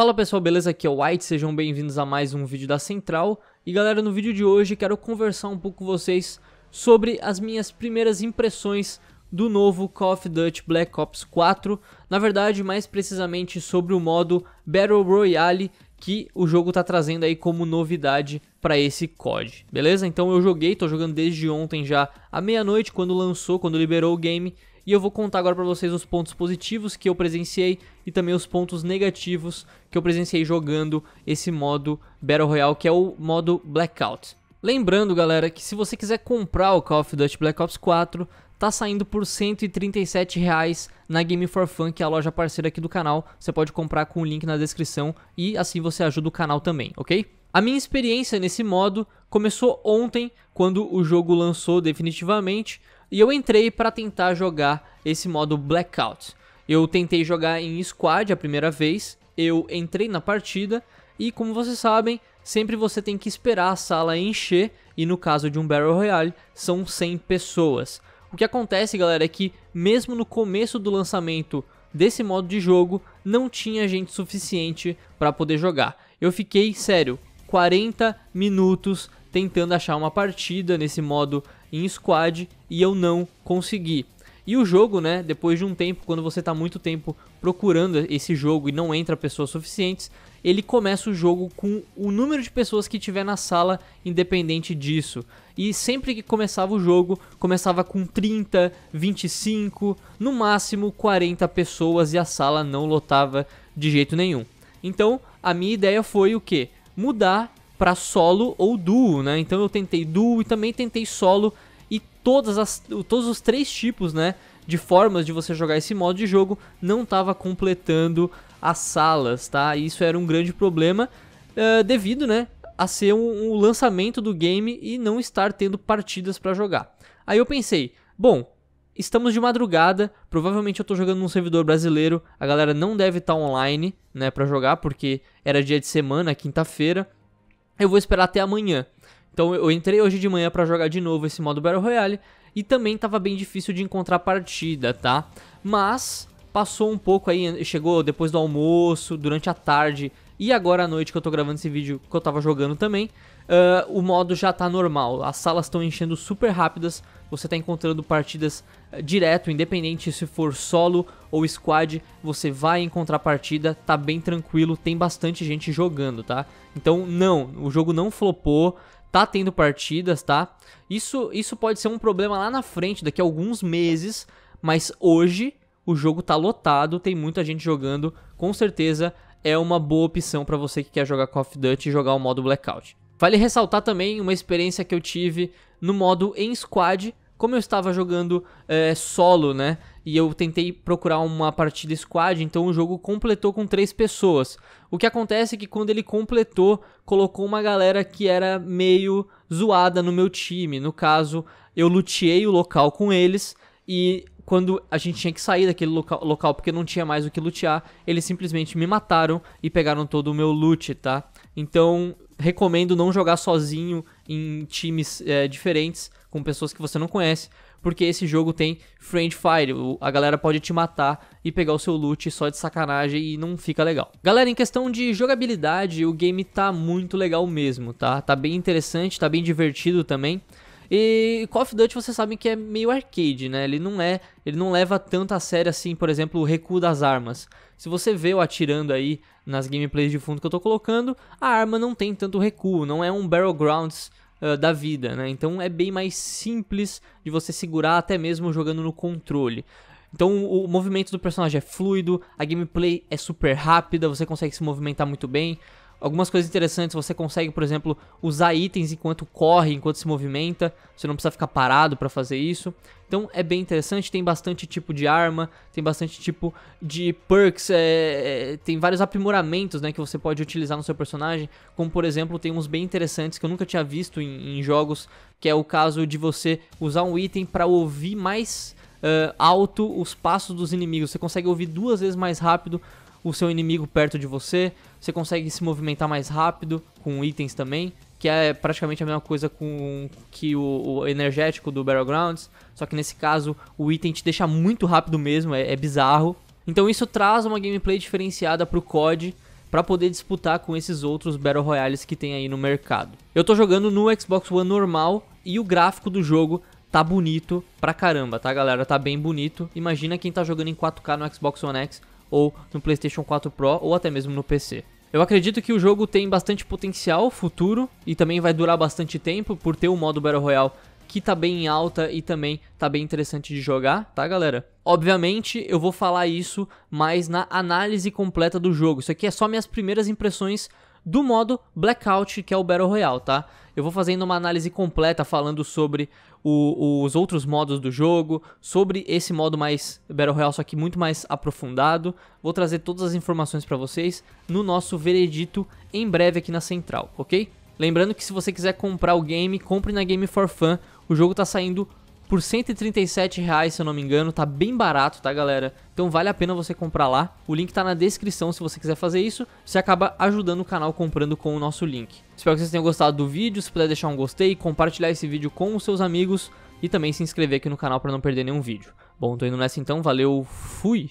Fala pessoal, beleza? Aqui é o White, sejam bem-vindos a mais um vídeo da Central. E galera, no vídeo de hoje quero conversar um pouco com vocês sobre as minhas primeiras impressões do novo Call of Duty Black Ops 4, na verdade, mais precisamente sobre o modo Battle Royale que o jogo tá trazendo aí como novidade para esse COD. Beleza? Então eu joguei, tô jogando desde ontem já à meia-noite quando lançou, quando liberou o game e eu vou contar agora para vocês os pontos positivos que eu presenciei e também os pontos negativos que eu presenciei jogando esse modo Battle Royale, que é o modo Blackout. Lembrando, galera, que se você quiser comprar o Call of Duty Black Ops 4, tá saindo por R$ 137 reais na Game for Fun, que é a loja parceira aqui do canal. Você pode comprar com o link na descrição e assim você ajuda o canal também, ok? A minha experiência nesse modo começou ontem, quando o jogo lançou definitivamente, e eu entrei para tentar jogar esse modo Blackout. Eu tentei jogar em squad a primeira vez, eu entrei na partida e como vocês sabem, sempre você tem que esperar a sala encher e no caso de um Battle Royale são 100 pessoas. O que acontece, galera, é que mesmo no começo do lançamento desse modo de jogo, não tinha gente suficiente para poder jogar. Eu fiquei, sério, 40 minutos tentando achar uma partida nesse modo em squad e eu não consegui. E o jogo, né, depois de um tempo, quando você está muito tempo procurando esse jogo e não entra pessoas suficientes, ele começa o jogo com o número de pessoas que tiver na sala, independente disso. E sempre que começava o jogo, começava com 30, 25, no máximo 40 pessoas e a sala não lotava de jeito nenhum. Então, a minha ideia foi o que? Mudar para solo ou duo, né? Então eu tentei duo e também tentei solo e todas as, todos os três tipos, né, de formas de você jogar esse modo de jogo não estava completando as salas, tá? E isso era um grande problema uh, devido, né, a ser um, um, lançamento do game e não estar tendo partidas para jogar. Aí eu pensei, bom, estamos de madrugada, provavelmente eu estou jogando num servidor brasileiro, a galera não deve estar tá online, né, para jogar porque era dia de semana, quinta-feira eu vou esperar até amanhã. Então eu entrei hoje de manhã para jogar de novo esse modo Battle Royale e também tava bem difícil de encontrar partida, tá? Mas passou um pouco aí, chegou depois do almoço, durante a tarde e agora à noite que eu tô gravando esse vídeo que eu tava jogando também uh, o modo já tá normal. As salas estão enchendo super rápidas, você tá encontrando partidas uh, direto, independente se for solo ou squad, você vai encontrar partida, tá bem tranquilo, tem bastante gente jogando, tá? Então, não, o jogo não flopou, tá tendo partidas, tá? Isso, isso pode ser um problema lá na frente, daqui a alguns meses, mas hoje o jogo tá lotado, tem muita gente jogando, com certeza é uma boa opção para você que quer jogar Call of Duty e jogar o modo Blackout. Vale ressaltar também uma experiência que eu tive no modo em squad, como eu estava jogando é, solo, né? E eu tentei procurar uma partida squad, então o jogo completou com três pessoas. O que acontece é que quando ele completou, colocou uma galera que era meio zoada no meu time. No caso, eu luteei o local com eles e quando a gente tinha que sair daquele local, local porque não tinha mais o que lutear, eles simplesmente me mataram e pegaram todo o meu loot, tá? Então, recomendo não jogar sozinho em times é, diferentes, com pessoas que você não conhece, porque esse jogo tem friend fire, a galera pode te matar e pegar o seu loot só de sacanagem e não fica legal. Galera, em questão de jogabilidade, o game tá muito legal mesmo, tá? Tá bem interessante, tá bem divertido também. E Call of Duty você sabe que é meio arcade, né? Ele não é, ele não leva tanto a sério assim, por exemplo, o recuo das armas. Se você vê eu atirando aí nas gameplays de fundo que eu tô colocando, a arma não tem tanto recuo, não é um Battlegrounds uh, da vida, né? Então é bem mais simples de você segurar até mesmo jogando no controle. Então o movimento do personagem é fluido, a gameplay é super rápida, você consegue se movimentar muito bem. Algumas coisas interessantes, você consegue, por exemplo, usar itens enquanto corre, enquanto se movimenta, você não precisa ficar parado para fazer isso. Então é bem interessante, tem bastante tipo de arma, tem bastante tipo de perks, é, é, tem vários aprimoramentos né, que você pode utilizar no seu personagem, como por exemplo, tem uns bem interessantes que eu nunca tinha visto em, em jogos, que é o caso de você usar um item para ouvir mais Uh, alto os passos dos inimigos. Você consegue ouvir duas vezes mais rápido o seu inimigo perto de você, você consegue se movimentar mais rápido com itens também, que é praticamente a mesma coisa com que o, o energético do Battlegrounds, só que nesse caso o item te deixa muito rápido mesmo, é, é bizarro. Então isso traz uma gameplay diferenciada pro COD, para poder disputar com esses outros Battle Royales que tem aí no mercado. Eu tô jogando no Xbox One normal e o gráfico do jogo tá bonito pra caramba, tá galera? Tá bem bonito. Imagina quem tá jogando em 4K no Xbox One X ou no PlayStation 4 Pro ou até mesmo no PC. Eu acredito que o jogo tem bastante potencial futuro e também vai durar bastante tempo por ter o um modo Battle Royale que tá bem em alta e também tá bem interessante de jogar, tá, galera? Obviamente, eu vou falar isso mais na análise completa do jogo. Isso aqui é só minhas primeiras impressões do modo Blackout, que é o Battle Royale, tá? Eu vou fazendo uma análise completa falando sobre o, os outros modos do jogo, sobre esse modo mais Battle Royale, só que muito mais aprofundado. Vou trazer todas as informações para vocês no nosso veredito em breve aqui na Central, ok? Lembrando que se você quiser comprar o game, compre na Game for Fun. O jogo tá saindo por 137 reais, se eu não me engano, tá bem barato, tá galera? Então vale a pena você comprar lá, o link tá na descrição se você quiser fazer isso, você acaba ajudando o canal comprando com o nosso link. Espero que vocês tenham gostado do vídeo, se puder deixar um gostei, compartilhar esse vídeo com os seus amigos e também se inscrever aqui no canal para não perder nenhum vídeo. Bom, tô indo nessa então, valeu, fui!